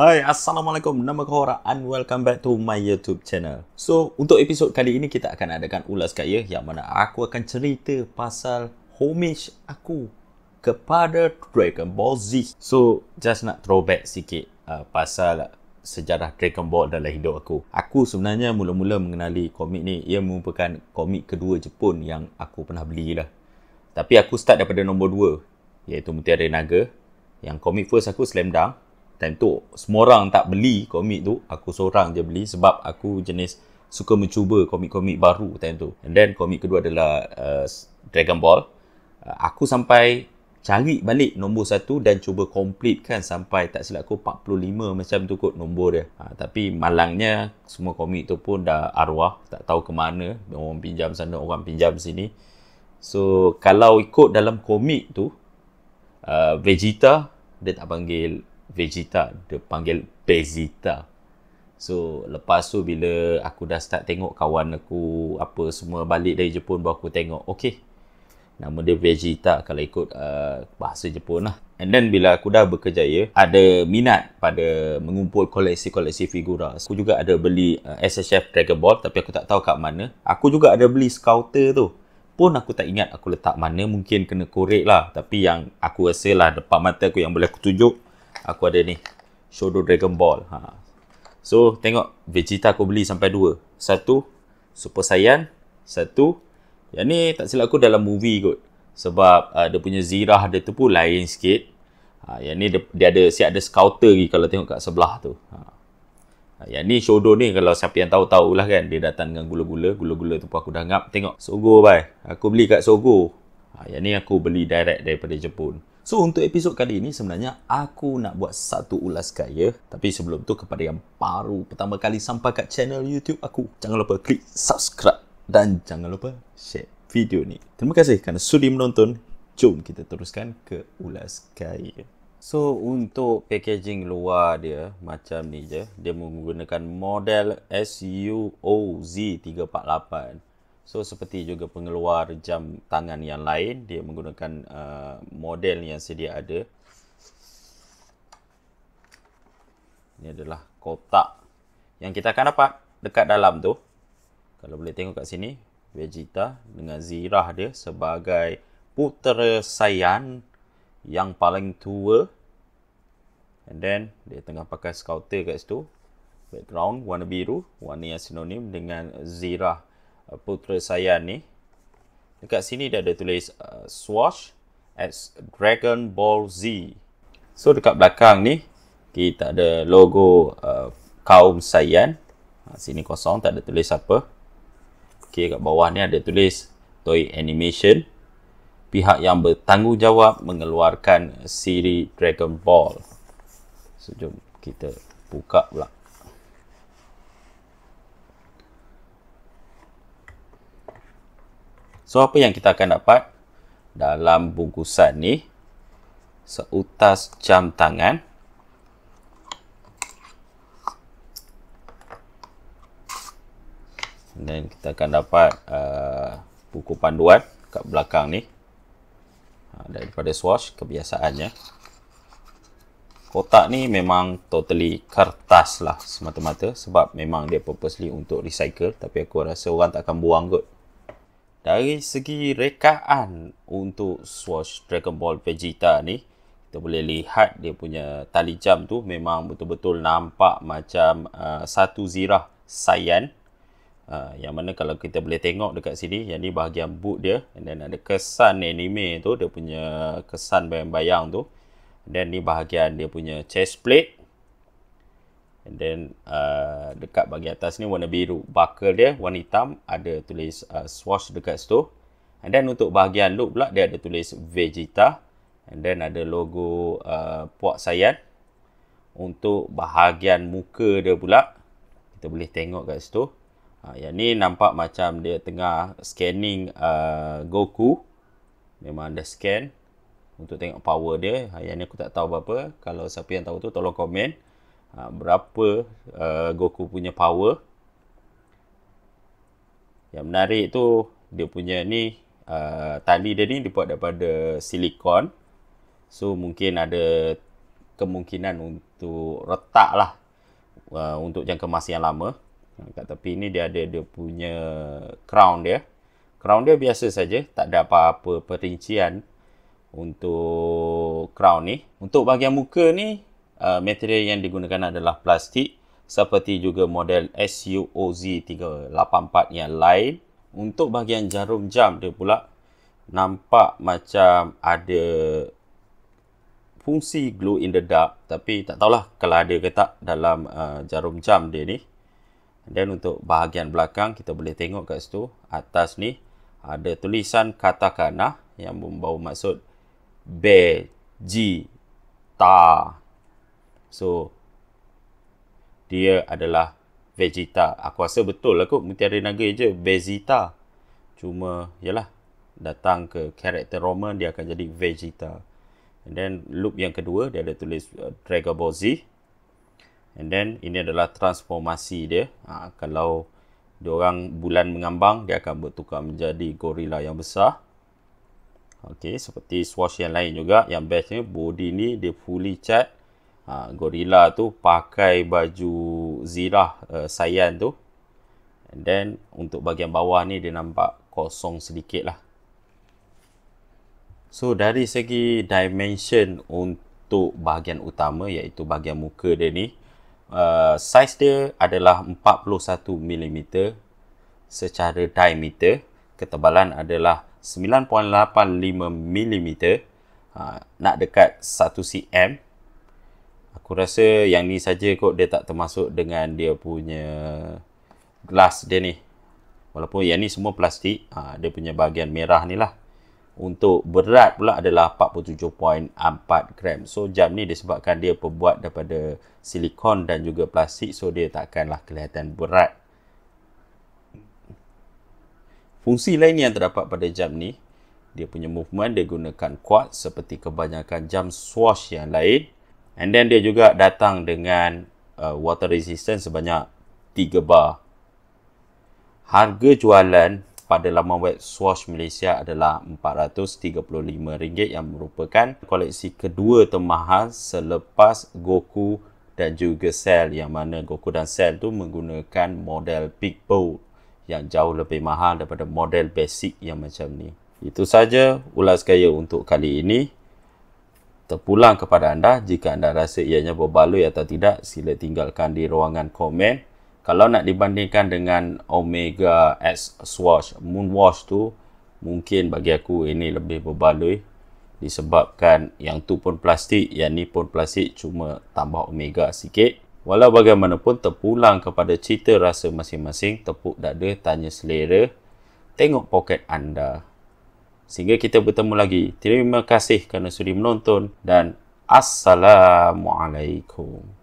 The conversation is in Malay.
Hai Assalamualaikum Nama kau And welcome back to my YouTube channel So untuk episod kali ini Kita akan adakan ulas kaya Yang mana aku akan cerita Pasal homage aku Kepada Dragon Ball Z So just nak throwback sikit uh, Pasal sejarah Dragon Ball dalam hidup aku Aku sebenarnya mula-mula mengenali komik ni Ia merupakan komik kedua Jepun Yang aku pernah beli lah. Tapi aku start daripada nombor 2 iaitu Mutiara Naga yang komik first aku Slam Dunk. Time tu semua orang tak beli komik tu, aku seorang je beli sebab aku jenis suka mencuba komik-komik baru time tu. And then komik kedua adalah uh, Dragon Ball. Uh, aku sampai cari balik nombor 1 dan cuba completekan sampai tak silap aku 45 macam tu kot nombor dia. Ha, tapi malangnya semua komik tu pun dah arwah, tak tahu ke mana. Orang pinjam sana, orang pinjam sini. So kalau ikut dalam komik tu uh, Vegeta dia tak panggil Vegeta dia panggil Bezita. So lepas tu bila aku dah start tengok kawan aku apa semua balik dari Jepun baru aku tengok okey. Nama dia Vegeta kalau ikut uh, bahasa Jepun lah. And then bila aku dah bekerja, ada minat pada mengumpul koleksi-koleksi figura. Aku juga ada beli uh, SSF Dragon Ball tapi aku tak tahu kat mana. Aku juga ada beli Scouter tu pun aku tak ingat aku letak mana mungkin kena korek lah tapi yang aku rasa lah depan mata aku yang boleh aku tunjuk aku ada ni Shadow Dragon Ball ha. so tengok Vegeta aku beli sampai dua satu Super Saiyan satu yang ni tak silap aku dalam movie kot sebab uh, dia punya zirah dia tu pun lain sikit ha, yang ni dia, dia ada siap ada scouter lagi kalau tengok kat sebelah tu ha. Ah, yang ni syodoh ni kalau siapa yang tahu-tahu lah kan. Dia datang dengan gula-gula. Gula-gula tu pun aku dah ngap. Tengok. Sogo bye. Aku beli kat Sogo. Ah, yang ni aku beli direct daripada Jepun. So untuk episod kali ini sebenarnya aku nak buat satu ulas kaya Tapi sebelum tu kepada yang baru pertama kali sampai kat channel YouTube aku Jangan lupa klik subscribe dan jangan lupa share video ni Terima kasih kerana sudi menonton Jom kita teruskan ke ulas kaya So untuk packaging luar dia macam ni je, dia menggunakan model SUOZ348. So seperti juga pengeluar jam tangan yang lain, dia menggunakan uh, model yang sedia ada. Ini adalah kotak yang kita akan dapat dekat dalam tu. Kalau boleh tengok kat sini, Vegeta dengan zirah dia sebagai putera Saiyan yang paling tua and then dia tengah pakai scouter kat situ background warna biru warna yang sinonim dengan zirah uh, putera saya ni dekat sini dia ada tulis uh, swash as dragon ball z so dekat belakang ni kita ada logo uh, kaum sayan uh, sini kosong tak ada tulis apa okey kat bawah ni ada tulis toy animation pihak yang bertanggungjawab mengeluarkan siri Dragon Ball. So, jom kita buka pula. So, apa yang kita akan dapat dalam bungkusan ni? Seutas jam tangan. Dan kita akan dapat uh, buku panduan kat belakang ni daripada swatch kebiasaannya kotak ni memang totally kertas lah semata-mata sebab memang dia purposely untuk recycle tapi aku rasa orang tak akan buang kot dari segi rekaan untuk swatch Dragon Ball Vegeta ni kita boleh lihat dia punya tali jam tu memang betul-betul nampak macam uh, satu zirah cyan. Ha, yang mana kalau kita boleh tengok dekat sini yang ni bahagian boot dia Then ada kesan anime tu dia punya kesan bayang-bayang tu dan ni bahagian dia punya chest plate and then uh, dekat bahagian atas ni warna biru buckle dia warna hitam ada tulis uh, swatch dekat situ and then untuk bahagian look pula dia ada tulis Vegeta and then ada logo uh, Puak Sayan untuk bahagian muka dia pula kita boleh tengok kat situ Ha, yang ni nampak macam dia tengah scanning uh, Goku. Memang dia scan untuk tengok power dia. Ha, yang ni aku tak tahu berapa. Kalau siapa yang tahu tu tolong komen. Ha, berapa uh, Goku punya power. Yang menarik tu dia punya ni uh, tali dia ni dibuat daripada silikon. So mungkin ada kemungkinan untuk retak lah uh, untuk jangka masa yang lama kat tepi ni dia ada dia punya crown dia. Crown dia biasa saja, tak ada apa-apa perincian untuk crown ni. Untuk bahagian muka ni, uh, material yang digunakan adalah plastik seperti juga model SUOZ384 yang lain. Untuk bahagian jarum jam dia pula nampak macam ada fungsi glow in the dark tapi tak tahulah kalau ada ke tak dalam uh, jarum jam dia ni. Dan untuk bahagian belakang kita boleh tengok kat situ atas ni ada tulisan katakana yang membawa maksud be ji ta. So dia adalah Vegeta. Aku rasa betul lah kot Mutiara Naga je Vegeta. Cuma yalah datang ke karakter Roman dia akan jadi Vegeta. And then loop yang kedua dia ada tulis uh, Dragon Ball Z. And then ini adalah transformasi dia. Ha, kalau diorang bulan mengambang, dia akan bertukar menjadi gorila yang besar. Okay, seperti swatch yang lain juga. Yang best ni, body ni dia fully cat. Ha, gorila tu pakai baju zirah uh, sayan tu. And then untuk bahagian bawah ni dia nampak kosong sedikit lah. So dari segi dimension untuk bahagian utama iaitu bahagian muka dia ni uh, size dia adalah 41 mm secara diameter ketebalan adalah 9.85 mm uh, nak dekat 1 cm aku rasa yang ni saja kot dia tak termasuk dengan dia punya glass dia ni walaupun yang ni semua plastik uh, dia punya bahagian merah ni lah untuk berat pula adalah 47.4 gram. So jam ni disebabkan dia perbuat daripada silikon dan juga plastik so dia takkanlah kelihatan berat. Fungsi lain yang terdapat pada jam ni, dia punya movement dia gunakan kuat seperti kebanyakan jam swatch yang lain. And then dia juga datang dengan uh, water resistance sebanyak 3 bar. Harga jualan pada laman web Swash Malaysia adalah RM435 yang merupakan koleksi kedua termahal selepas Goku dan juga Cell yang mana Goku dan Cell tu menggunakan model Big Bow yang jauh lebih mahal daripada model basic yang macam ni. Itu saja ulas gaya untuk kali ini. Terpulang kepada anda jika anda rasa ianya berbaloi atau tidak sila tinggalkan di ruangan komen kalau nak dibandingkan dengan Omega X Swatch Moonwatch tu mungkin bagi aku ini lebih berbaloi disebabkan yang tu pun plastik yang ni pun plastik cuma tambah omega sikit walau bagaimanapun terpulang kepada cerita rasa masing-masing tepuk dada tanya selera tengok poket anda sehingga kita bertemu lagi terima kasih kerana sudi menonton dan assalamualaikum